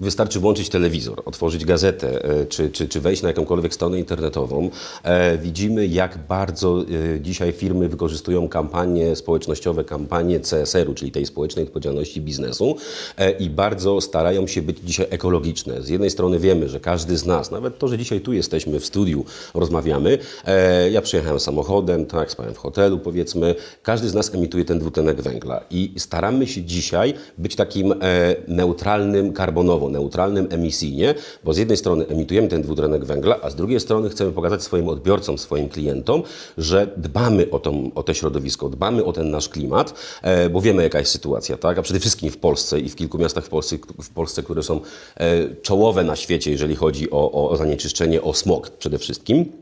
Wystarczy włączyć telewizor, otworzyć gazetę, e, czy, czy, czy wejść na jakąkolwiek stronę internetową. E, widzimy, jak bardzo e, dzisiaj firmy wykorzystują kampanie społecznościowe, kampanie CSR-u, czyli tej społecznej odpowiedzialności biznesu i bardzo starają się być dzisiaj ekologiczne. Z jednej strony wiemy, że każdy z nas, nawet to, że dzisiaj tu jesteśmy w studiu, rozmawiamy, ja przyjechałem samochodem, tak, spałem w hotelu powiedzmy, każdy z nas emituje ten dwutlenek węgla i staramy się dzisiaj być takim neutralnym karbonowym o neutralnym emisyjnie, bo z jednej strony emitujemy ten dwutlenek węgla, a z drugiej strony chcemy pokazać swoim odbiorcom, swoim klientom, że dbamy o, tą, o to środowisko, dbamy o ten nasz klimat, e, bo wiemy jaka jest sytuacja, tak? a przede wszystkim w Polsce i w kilku miastach w Polsce, w Polsce które są e, czołowe na świecie, jeżeli chodzi o, o zanieczyszczenie, o smog przede wszystkim.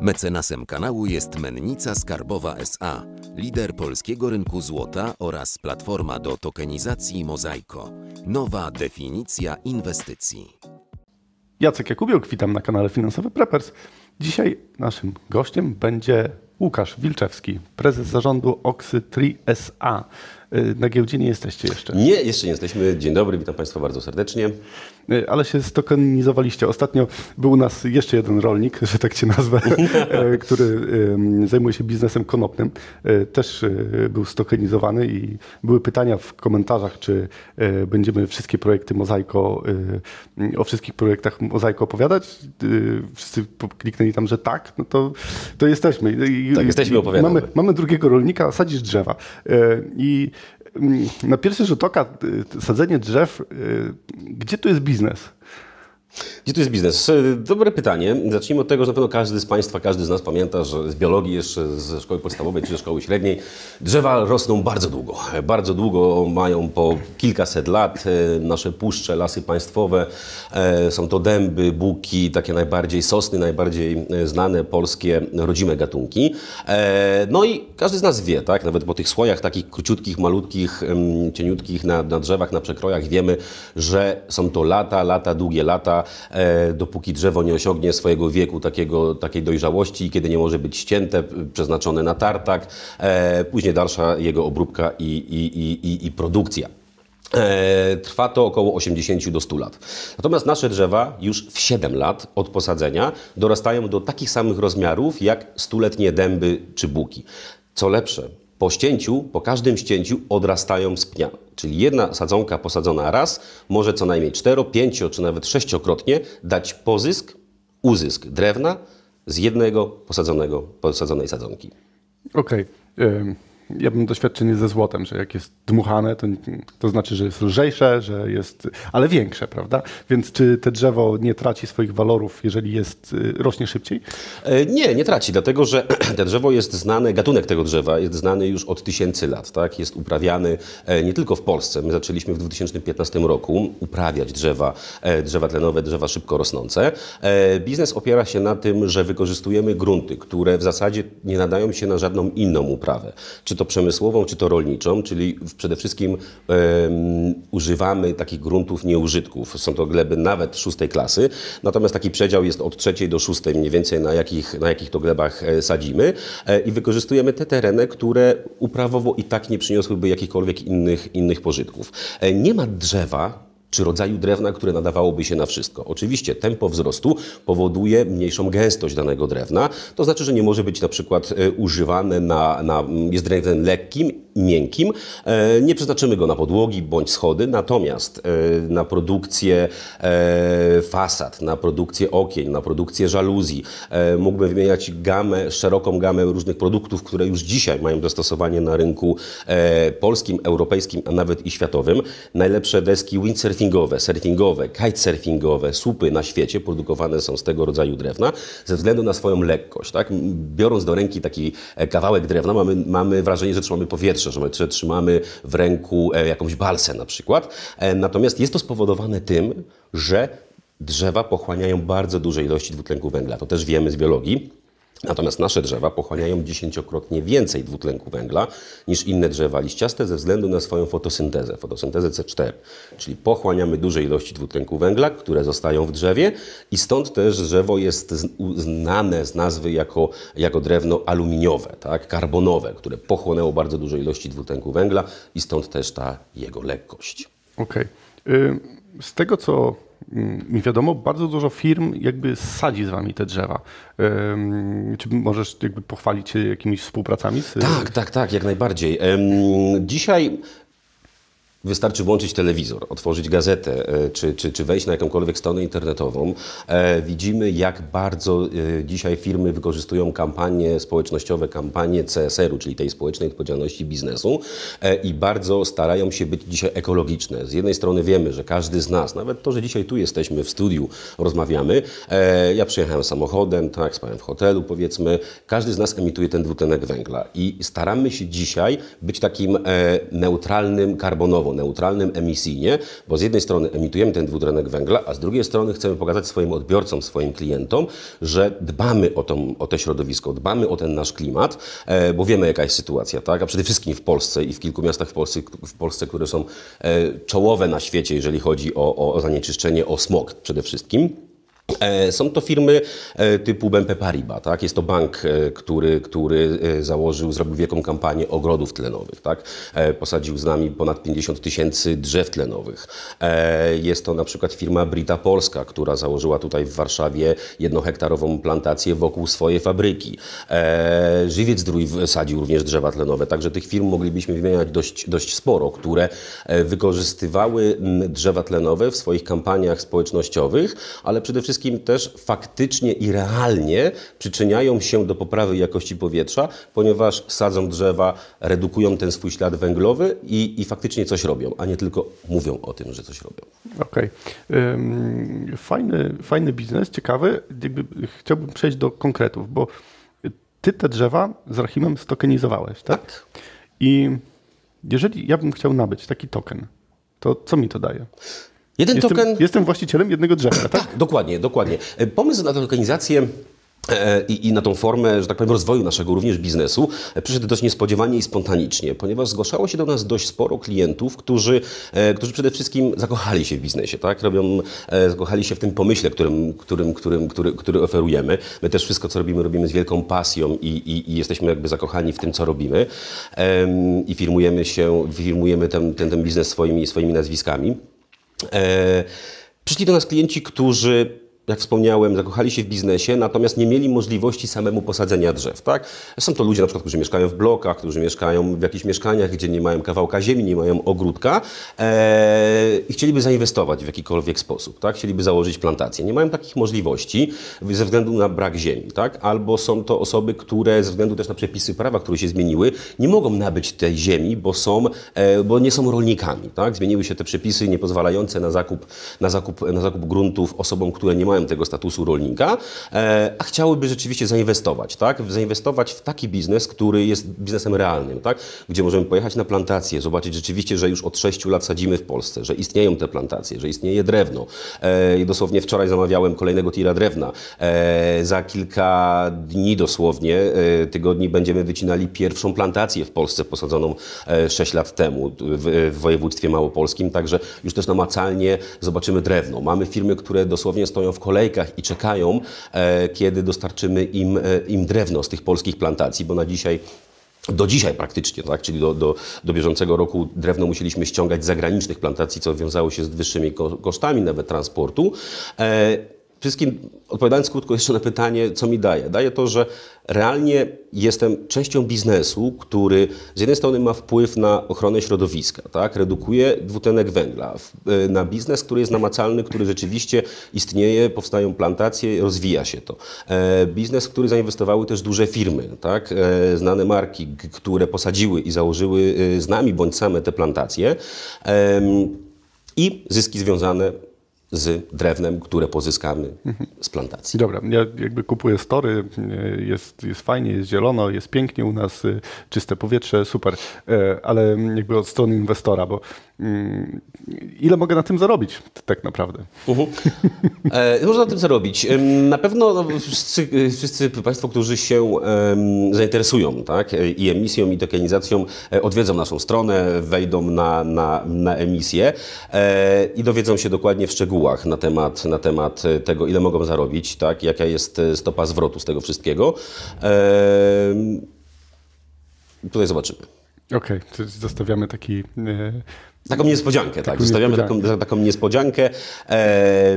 Mecenasem kanału jest Mennica Skarbowa SA, lider polskiego rynku złota oraz platforma do tokenizacji Mozaiko. Nowa definicja inwestycji. Jacek Jakubiuk, witam na kanale Finansowy Preppers. Dzisiaj naszym gościem będzie Łukasz Wilczewski, prezes zarządu Oxy 3 SA. Na giełdzie nie jesteście jeszcze. Nie, jeszcze nie jesteśmy. Dzień dobry, witam Państwa bardzo serdecznie. E, ale się stokenizowaliście. Ostatnio był u nas jeszcze jeden rolnik, że tak cię nazwę, e, który zajmuje się biznesem konopnym. E, też był stokenizowany i były pytania w komentarzach, czy będziemy wszystkie projekty Mozaiko, o wszystkich projektach Mozaiko opowiadać. Wszyscy kliknęli tam, że tak, no to, to jesteśmy. Tak, jesteśmy opowiadamy. Mamy, mamy drugiego rolnika, sadzisz drzewa i na pierwszy rzut oka y, sadzenie drzew, y, gdzie tu jest biznes? Gdzie tu jest biznes? E, dobre pytanie. Zacznijmy od tego, że na pewno każdy z Państwa, każdy z nas pamięta, że z biologii jeszcze ze szkoły podstawowej czy ze szkoły średniej drzewa rosną bardzo długo. E, bardzo długo mają po kilkaset lat. E, nasze puszcze, lasy państwowe, są to dęby, buki, takie najbardziej sosny, najbardziej znane polskie rodzime gatunki. No i każdy z nas wie, tak? Nawet po tych słojach takich króciutkich, malutkich, cieniutkich na, na drzewach, na przekrojach wiemy, że są to lata, lata, długie lata drzewa, dopóki drzewo nie osiągnie swojego wieku, takiego, takiej dojrzałości, kiedy nie może być ścięte, przeznaczone na tartak, e, później dalsza jego obróbka i, i, i, i produkcja. E, trwa to około 80 do 100 lat. Natomiast nasze drzewa już w 7 lat od posadzenia dorastają do takich samych rozmiarów jak stuletnie dęby czy buki. Co lepsze, po ścięciu, po każdym ścięciu odrastają z pnia. Czyli jedna sadzonka posadzona raz może co najmniej 4, 5 czy nawet sześciokrotnie dać pozysk, uzysk drewna z jednego posadzonego, posadzonej sadzonki. Okej. Okay ja bym doświadczenie ze złotem, że jak jest dmuchane, to, to znaczy, że jest lżejsze, że jest, ale większe, prawda? Więc czy te drzewo nie traci swoich walorów, jeżeli jest, y, rośnie szybciej? E, nie, nie traci, dlatego że te drzewo jest znane, gatunek tego drzewa jest znany już od tysięcy lat, tak? Jest uprawiany e, nie tylko w Polsce. My zaczęliśmy w 2015 roku uprawiać drzewa, e, drzewa tlenowe, drzewa szybko rosnące. Biznes opiera się na tym, że wykorzystujemy grunty, które w zasadzie nie nadają się na żadną inną uprawę. Czy to przemysłową, czy to rolniczą, czyli przede wszystkim e, używamy takich gruntów nieużytków. Są to gleby nawet szóstej klasy, natomiast taki przedział jest od trzeciej do szóstej mniej więcej, na jakich, na jakich to glebach e, sadzimy e, i wykorzystujemy te tereny, które uprawowo i tak nie przyniosłyby jakichkolwiek innych, innych pożytków. E, nie ma drzewa, czy rodzaju drewna, które nadawałoby się na wszystko. Oczywiście tempo wzrostu powoduje mniejszą gęstość danego drewna, to znaczy, że nie może być na przykład e, używane na, na mm, jest drewnem lekkim, miękkim, e, nie przeznaczymy go na podłogi bądź schody, natomiast e, na produkcję fasad, na produkcję okień, na produkcję żaluzji, mógłbym wymieniać gamę, szeroką gamę różnych produktów, które już dzisiaj mają dostosowanie na rynku polskim, europejskim, a nawet i światowym. Najlepsze deski Windsor surfingowe, surfingowe, kitesurfingowe słupy na świecie produkowane są z tego rodzaju drewna ze względu na swoją lekkość. Tak? Biorąc do ręki taki e, kawałek drewna, mamy, mamy wrażenie, że trzymamy powietrze, że trzymamy w ręku e, jakąś balsę na przykład. E, natomiast jest to spowodowane tym, że drzewa pochłaniają bardzo duże ilości dwutlenku węgla. To też wiemy z biologii. Natomiast nasze drzewa pochłaniają dziesięciokrotnie więcej dwutlenku węgla niż inne drzewa liściaste ze względu na swoją fotosyntezę, fotosyntezę C4. Czyli pochłaniamy duże ilości dwutlenku węgla, które zostają w drzewie i stąd też drzewo jest znane z nazwy jako, jako drewno aluminiowe, tak, karbonowe, które pochłonęło bardzo duże ilości dwutlenku węgla i stąd też ta jego lekkość. Okej. Okay. Y z tego, co mm, mi wiadomo, bardzo dużo firm jakby sadzi z wami te drzewa. Czy możesz jakby pochwalić się jakimiś współpracami? Z... Tak, tak, tak, jak najbardziej. Dzisiaj Wystarczy włączyć telewizor, otworzyć gazetę, e, czy, czy, czy wejść na jakąkolwiek stronę internetową. E, widzimy, jak bardzo e, dzisiaj firmy wykorzystują kampanie społecznościowe, kampanie CSR-u, czyli tej społecznej odpowiedzialności biznesu i bardzo starają się być dzisiaj ekologiczne. Z jednej strony wiemy, że każdy z nas, nawet to, że dzisiaj tu jesteśmy w studiu, rozmawiamy, ja przyjechałem samochodem, tak, spałem w hotelu powiedzmy, każdy z nas emituje ten dwutlenek węgla i staramy się dzisiaj być takim neutralnym karbonowo neutralnym emisyjnie, bo z jednej strony emitujemy ten dwutlenek węgla, a z drugiej strony chcemy pokazać swoim odbiorcom, swoim klientom, że dbamy o, tą, o to środowisko, dbamy o ten nasz klimat, e, bo wiemy jaka jest sytuacja, tak? a przede wszystkim w Polsce i w kilku miastach w Polsce, w Polsce które są e, czołowe na świecie, jeżeli chodzi o, o zanieczyszczenie, o smog przede wszystkim. E, są to firmy e, typu BNP Paribas, tak? jest to bank, e, który, który założył, zrobił wielką kampanię ogrodów tlenowych. Tak? Posadził z nami ponad 50 tysięcy drzew tlenowych. Jest to na przykład firma Brita Polska, która założyła tutaj w Warszawie jednohektarową plantację wokół swojej fabryki. Żywiec Drój sadził również drzewa tlenowe, także tych firm moglibyśmy wymieniać dość, dość sporo, które wykorzystywały drzewa tlenowe w swoich kampaniach społecznościowych, ale przede wszystkim wszystkim też faktycznie i realnie przyczyniają się do poprawy jakości powietrza, ponieważ sadzą drzewa, redukują ten swój ślad węglowy i, i faktycznie coś robią, a nie tylko mówią o tym, że coś robią. Okej. Okay. Fajny, fajny biznes, ciekawy. Chciałbym przejść do konkretów, bo ty te drzewa z Rahimem stokenizowałeś, tak? tak? I jeżeli ja bym chciał nabyć taki token, to co mi to daje? Jeden jestem, token... Jestem właścicielem jednego drzewa, tak? tak? dokładnie, dokładnie. E, pomysł na tokenizację e, i, i, na tą formę, że tak powiem, rozwoju naszego również biznesu e, przyszedł dość niespodziewanie i spontanicznie, ponieważ zgłaszało się do nas dość sporo klientów, którzy, którzy przede wszystkim zakochali się w biznesie, tak? Robią, zakochali się w tym pomyśle, którym, którym, którym, który, który oferujemy. My też wszystko, co robimy, robimy z wielką pasją i, i, i jesteśmy jakby zakochani w tym, co robimy i firmujemy się, firmujemy ten, ten, ten biznes swoimi, swoimi nazwiskami. E, przyszli do nas klienci, którzy jak wspomniałem, zakochali się w biznesie, natomiast nie mieli możliwości samemu posadzenia drzew. Tak? Są to ludzie na przykład, którzy mieszkają w blokach, którzy mieszkają w jakichś mieszkaniach, gdzie nie mają kawałka ziemi, nie mają ogródka e, i chcieliby zainwestować w jakikolwiek sposób. Tak? Chcieliby założyć plantację. Nie mają takich możliwości ze względu na brak ziemi. Tak? Albo są to osoby, które ze względu też na przepisy prawa, które się zmieniły, nie mogą nabyć tej ziemi, bo, są, e, bo nie są rolnikami. Tak? Zmieniły się te przepisy niepozwalające na zakup, na, zakup, na zakup gruntów osobom, które nie mają tego statusu rolnika, e, a chciałyby rzeczywiście zainwestować, tak? Zainwestować w taki biznes, który jest biznesem realnym, tak? Gdzie możemy pojechać na plantację, zobaczyć rzeczywiście, że już od 6 lat sadzimy w Polsce, że istnieją te plantacje, że istnieje drewno. E, I dosłownie wczoraj zamawiałem kolejnego tira drewna. E, za kilka dni dosłownie, tygodni będziemy wycinali pierwszą plantację w Polsce posadzoną sześć 6 lat temu w, w województwie małopolskim, także już też namacalnie zobaczymy drewno. Mamy firmy, które dosłownie stoją w kolejkach i czekają, e, kiedy dostarczymy im, e, im drewno z tych polskich plantacji, bo na dzisiaj do dzisiaj praktycznie, tak? czyli do, do, do bieżącego roku drewno musieliśmy ściągać z zagranicznych plantacji, co wiązało się z wyższymi kosztami nawet transportu. E Wszystkim odpowiadając krótko jeszcze na pytanie, co mi daje. Daje to, że realnie jestem częścią biznesu, który z jednej strony ma wpływ na ochronę środowiska, tak? redukuje dwutlenek węgla, e, na biznes, który jest namacalny, który rzeczywiście istnieje, powstają plantacje, rozwija się to. E, biznes, w który zainwestowały też duże firmy, tak? E, znane marki, które posadziły i założyły z nami bądź same te plantacje i zyski związane z drewnem, które pozyskamy z plantacji. Dobra, ja jakby kupuję story, jest, jest fajnie, jest zielono, jest pięknie u nas, czyste powietrze, super, e, ale jakby od strony inwestora, bo Mm, ile mogę na tym zarobić tak naprawdę. Uh-huh. E, można na tym zarobić. Na pewno no, wszyscy, e, wszyscy Państwo, którzy się zainteresują tak, i emisją, i tokenizacją, e, odwiedzą naszą stronę, wejdą na, na, na emisję e, i dowiedzą się dokładnie w szczegółach na temat, na temat e, tego, ile mogą zarobić, tak, jaka jest stopa zwrotu z tego wszystkiego. E, tutaj zobaczymy. Okej, okay, zostawiamy taki tak, taką niespodziankę, taką tak. Zostawiamy niespodziankę. Taką, taką, niespodziankę e,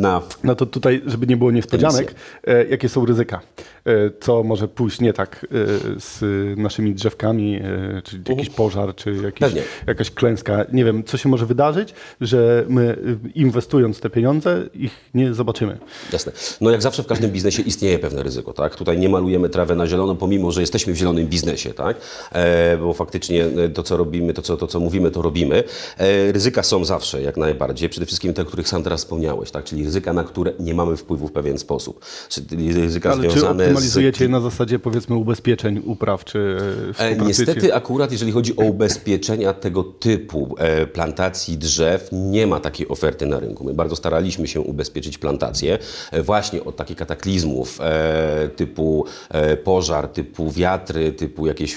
na. No to tutaj, żeby nie było niespodzianek, e, jakie są ryzyka? E, co może pójść nie tak e, z naszymi drzewkami, e, czy mhm. jakiś pożar, czy jakiś, jakaś klęska? Nie wiem, co się może wydarzyć, że my e, inwestując te pieniądze, ich nie zobaczymy. Jasne. No jak zawsze w każdym biznesie istnieje pewne ryzyko, tak? Tutaj nie malujemy trawę na zielono, pomimo, że jesteśmy w zielonym biznesie, tak? bo faktycznie to, co robimy, to co, to, co mówimy, to robimy E, ryzyka są zawsze jak najbardziej, przede wszystkim te, o których sam teraz wspomniałeś, tak? czyli ryzyka, na które nie mamy wpływu w pewien sposób. Czyli ryzyka Ale związane czy optymalizujecie z... na zasadzie powiedzmy ubezpieczeń upraw czy e, e, Niestety akurat jeżeli chodzi o ubezpieczenia tego typu plantacji drzew, nie ma takiej oferty na rynku. My bardzo staraliśmy się ubezpieczyć plantacje właśnie od takich kataklizmów typu pożar, typu wiatry, typu jakieś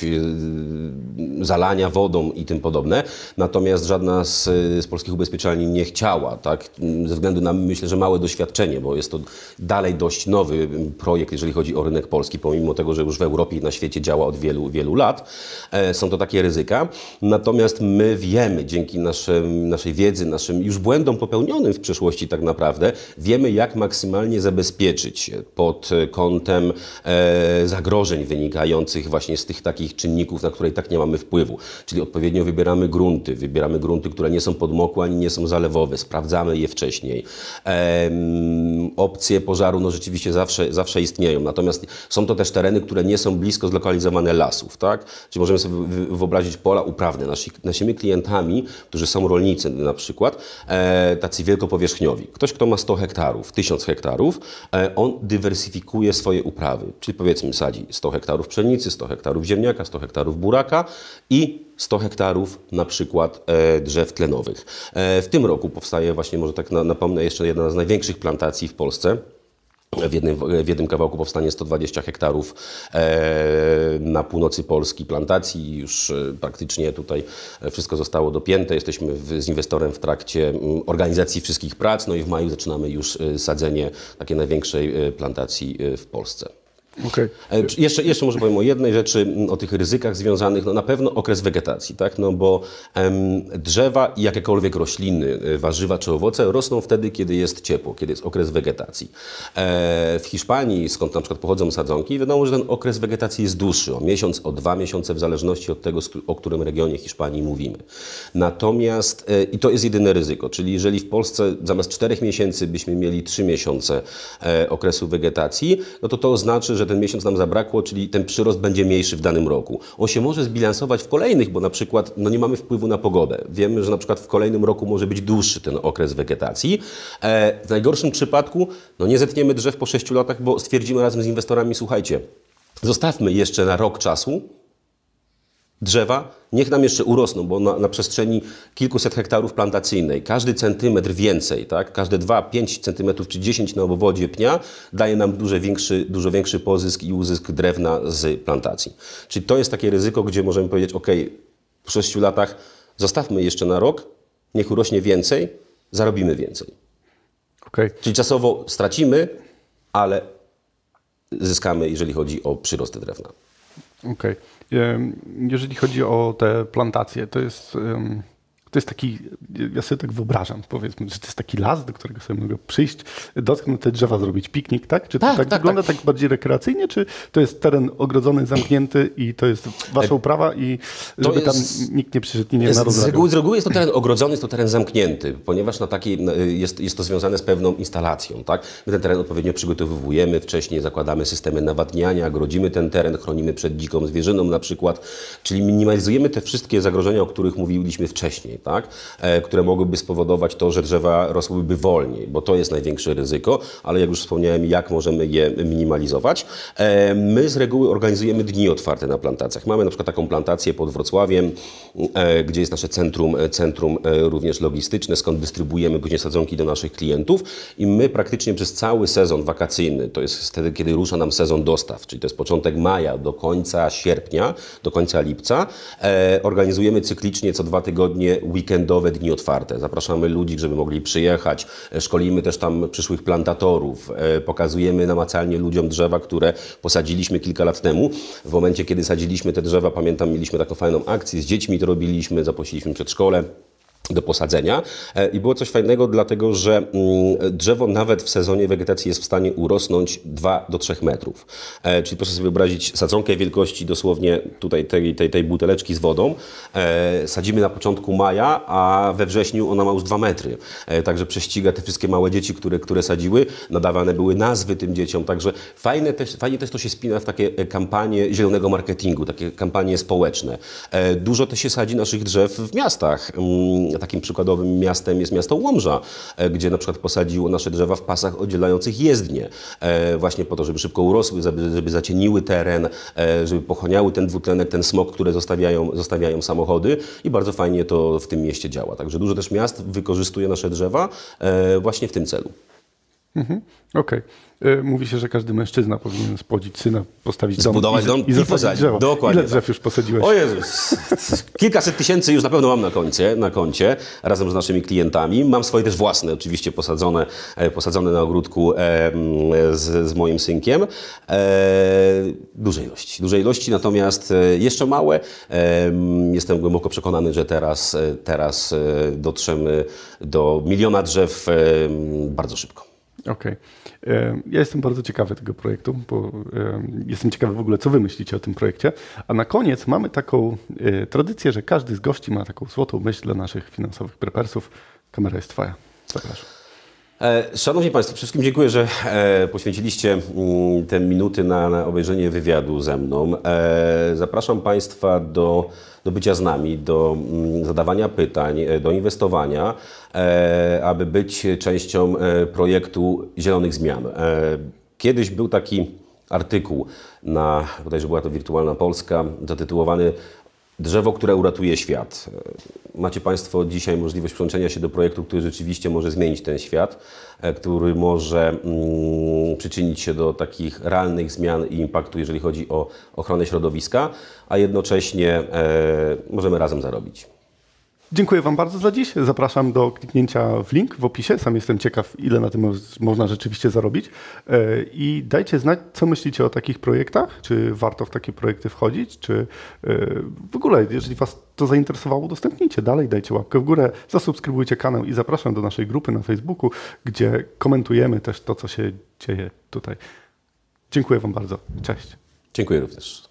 zalania wodą i tym podobne. Na natomiast żadna z, y, z polskich ubezpieczalni nie chciała, tak? ze względu na, myślę, że małe doświadczenie, bo jest to dalej dość nowy mm, projekt, jeżeli chodzi o rynek polski, pomimo tego, że już w Europie i na świecie działa od wielu, wielu lat. E, są to takie ryzyka, natomiast my wiemy, dzięki naszym, naszej wiedzy, naszym już błędom popełnionym w przeszłości tak naprawdę, wiemy jak maksymalnie zabezpieczyć się pod e, kątem e, zagrożeń wynikających właśnie z tych takich czynników, na które i tak nie mamy wpływu. Czyli odpowiednio wybieramy grunty, Wybieramy grunty, które nie są podmokłe ani nie są zalewowe. Sprawdzamy je wcześniej. opcje pożaru no rzeczywiście zawsze, zawsze istnieją. Natomiast są to też tereny, które nie są blisko zlokalizowane lasów. Tak? Czyli możemy sobie wyobrazić pola uprawne. Nasi, naszymi klientami, którzy są rolnicy na przykład, e, tacy wielkopowierzchniowi. Ktoś, kto ma 100 hektarów, 1000 hektarów, e, on dywersyfikuje swoje uprawy. Czyli powiedzmy sadzi 100 hektarów pszenicy, 100 hektarów ziemniaka, 100 hektarów buraka i 100 hektarów na przykład e, drzew tlenowych. E, w tym roku powstaje właśnie, może tak napomnę, jeszcze jedna z największych plantacji w Polsce. W jednym, w jednym, kawałku powstanie 120 hektarów e, na północy Polski plantacji. Już praktycznie tutaj wszystko zostało dopięte. Jesteśmy w, z inwestorem w trakcie organizacji wszystkich prac. No i w maju zaczynamy już sadzenie takiej największej plantacji w Polsce. Okay. E, jeszcze, jeszcze może powiem o jednej rzeczy, mm, o tych ryzykach związanych. No na pewno okres wegetacji, tak? no bo em, drzewa i jakiekolwiek rośliny, e, warzywa czy owoce rosną wtedy, kiedy jest ciepło, kiedy jest okres wegetacji. E, w Hiszpanii, skąd na przykład pochodzą sadzonki, wiadomo, że ten okres wegetacji jest dłuższy, o miesiąc, o dwa miesiące, w zależności od tego, o którym regionie Hiszpanii mówimy. Natomiast, e, i to jest jedyne ryzyko, czyli jeżeli w Polsce zamiast czterech miesięcy byśmy mieli trzy miesiące e, okresu wegetacji, no to to oznacza, że ten miesiąc nam zabrakło, czyli ten przyrost będzie mniejszy w danym roku. On się może zbilansować w kolejnych, bo na przykład no nie mamy wpływu na pogodę. Wiemy, że na przykład w kolejnym roku może być dłuższy ten okres wegetacji. E, w najgorszym przypadku no nie zetniemy drzew po 6 latach, bo stwierdzimy razem z inwestorami, słuchajcie, zostawmy jeszcze na rok czasu, drzewa, niech nam jeszcze urosną, bo na, na przestrzeni kilkuset hektarów plantacyjnej każdy centymetr więcej, tak, każde 2-5 centymetrów czy 10 na obwodzie pnia daje nam dużo większy, dużo większy pozysk i uzysk drewna z plantacji. Czyli to jest takie ryzyko, gdzie możemy powiedzieć, ok, po 6 latach zostawmy jeszcze na rok, niech urośnie więcej, zarobimy więcej. Okay. Czyli czasowo stracimy, ale zyskamy, jeżeli chodzi o przyrosty drewna. Okej. Okay. Jeżeli chodzi o te plantacje, to jest to jest taki, ja sobie tak wyobrażam, powiedzmy, że to jest taki las, do którego sobie mogę przyjść, dotknąć te drzewa, zrobić piknik, tak? Czy to tak, tak, tak wygląda, tak. tak. bardziej rekreacyjnie, czy to jest teren ogrodzony, zamknięty i to jest wasza e, uprawa i żeby jest, tam nikt nie przyszedł nie narozrabiał? Z reguły, z reguły jest to teren ogrodzony, jest to teren zamknięty, ponieważ na taki, jest, jest to związane z pewną instalacją, tak? My ten teren odpowiednio przygotowujemy, wcześniej zakładamy systemy nawadniania, grodzimy ten teren, chronimy przed dziką zwierzyną na przykład, czyli minimalizujemy te wszystkie zagrożenia, o których mówiliśmy wcześniej tak? E, które mogłyby spowodować to, że drzewa rosłyby wolniej, bo to jest największe ryzyko, ale jak już wspomniałem, jak możemy je minimalizować. E, my z reguły organizujemy dni otwarte na plantacjach. Mamy na przykład taką plantację pod Wrocławiem, e, gdzie jest nasze centrum, centrum również logistyczne, skąd dystrybuujemy godzinie sadzonki do naszych klientów i my praktycznie przez cały sezon wakacyjny, to jest wtedy, kiedy rusza nam sezon dostaw, czyli to jest początek maja do końca sierpnia, do końca lipca, organizujemy cyklicznie co dwa tygodnie weekendowe, dni otwarte. Zapraszamy ludzi, żeby mogli przyjechać. Szkolimy też tam przyszłych plantatorów. E, pokazujemy namacalnie ludziom drzewa, które posadziliśmy kilka lat temu. W momencie, kiedy sadziliśmy te drzewa, pamiętam, mieliśmy taką fajną akcję. Z dziećmi to robiliśmy, zaprosiliśmy przedszkole do posadzenia. E, I było coś fajnego, dlatego że mm, drzewo nawet w sezonie wegetacji jest w stanie urosnąć 2 do 3 metrów. E, czyli proszę sobie wyobrazić sadzonkę wielkości dosłownie tutaj tej, tej, tej buteleczki z wodą. E, sadzimy na początku maja, a we wrześniu ona ma już 2 metry. Także prześciga te wszystkie małe dzieci, które, które sadziły. Nadawane były nazwy tym dzieciom. Także fajne też, fajnie też to się spina w takie kampanie zielonego marketingu, takie kampanie społeczne. Dużo też się sadzi naszych drzew w miastach mm, Takim przykładowym miastem jest miasto Łomża, e, gdzie na przykład posadziło nasze drzewa w pasach oddzielających jezdnie, e, właśnie po to, żeby szybko urosły, żeby zacieniły teren, e, żeby pochłaniały ten dwutlenek, ten smog, który zostawiają, zostawiają samochody i bardzo fajnie to w tym mieście działa. Także dużo też miast wykorzystuje nasze drzewa właśnie w tym celu. Mhm. Okej. Okay. E, mówi się, że każdy mężczyzna powinien spłodzić syna, postawić dom Zbudować i, dom i, i zasadzić drzewo. Dokładnie. Ile tak. drzew już posadziłeś? O Jezus! Kilkaset tysięcy już na pewno mam na koncie, na koncie, razem z naszymi klientami. Mam swoje też własne, oczywiście posadzone, e, posadzone na ogródku e, z, z moim synkiem. Dużej ilości. Dużej ilości, natomiast jeszcze małe. Jestem głęboko przekonany, że teraz, teraz dotrzemy do miliona drzew bardzo szybko. Okej. Okay. E, ja jestem bardzo ciekawy tego projektu, bo e, jestem ciekawy w ogóle, co wy myślicie o tym projekcie. A na koniec mamy taką e, tradycję, że każdy z gości ma taką złotą myśl dla naszych finansowych prepersów. Kamera jest twoja. Zapraszam. E, szanowni Państwo, wszystkim dziękuję, że e, poświęciliście mm, te minuty na obejrzenie wywiadu ze mną. E, zapraszam Państwa do, do bycia z nami, do mm, zadawania pytań, do inwestowania, aby być częścią projektu Zielonych Zmian. Kiedyś był taki artykuł na, bodajże była to Wirtualna Polska, zatytułowany Drzewo, które uratuje świat. E, macie Państwo dzisiaj możliwość przyłączenia się do projektu, który rzeczywiście może zmienić ten świat, e, który może mm, przyczynić się do takich realnych zmian i impaktu, jeżeli chodzi o ochronę środowiska, a jednocześnie e, możemy razem zarobić. Dziękuję Wam bardzo za dziś. Zapraszam do kliknięcia w link w opisie. Sam jestem ciekaw, ile na tym można rzeczywiście zarobić. E, I dajcie znać, co myślicie o takich projektach. Czy warto w takie projekty wchodzić? Czy e, w ogóle, jeżeli Was to zainteresowało, udostępnijcie dalej, dajcie łapkę w górę, zasubskrybujcie kanał i zapraszam do naszej grupy na Facebooku, gdzie komentujemy też to, co się dzieje tutaj. Dziękuję Wam bardzo. Cześć. Dziękuję również.